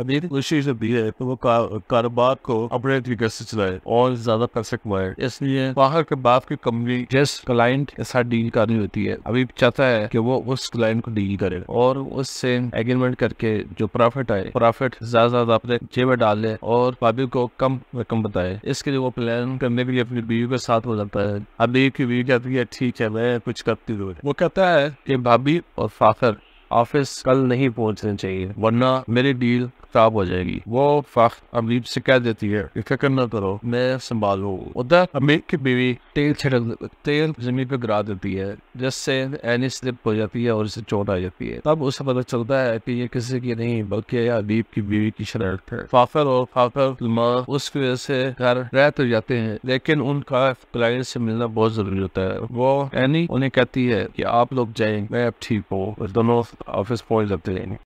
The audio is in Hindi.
अमीर कोशिश तो भी है तो वो कारोबार को अपने तरीके से चलाए और ज्यादा पैसे कमाए इसलिए बाहर के बाप की कंपनी जिस क्लाइंट के साथ डील करनी होती है अभी चाहता है कि वो उस क्लाइंट को डील करे और उससे एग्रीमेंट करके जो प्रॉफिट आए प्रॉफिट ज्यादा ज्यादा अपने जेब में डाले और भाभी को कम रकम बताए इसके लिए वो प्लान करने के लिए अपनी बीवी के साथ हो जाता है अभी की बीवी कहती है ठीक है मैं कुछ करती हूँ वो कहता है की भाभी और फाफर ऑफिस कल नहीं पहुंचने चाहिए वरना मेरी डील खराब हो जाएगी वो फख अमीर से कह देती है कि फिक्र न करो मैं संभालू उधर अमीर की बीवी तेल छिड़क तेल जमीन पे गिरा देती है जिससे एनी स्लिप हो जाती है और इसे चोट आ जाती है तब उसे पता चलता है कि ये किसी की नहीं बल्कि अमीब की बीवी की शरारत है फाफर और फाफर उसकी वजह से घर रह तो जाते हैं लेकिन उनका क्लाइंट से मिलना बहुत जरूरी होता है वो एनी उन्हें कहती है कि आप लोग जाए मैं अब ठीक हूँ दोनों ऑफिस पहुंच जाते हैं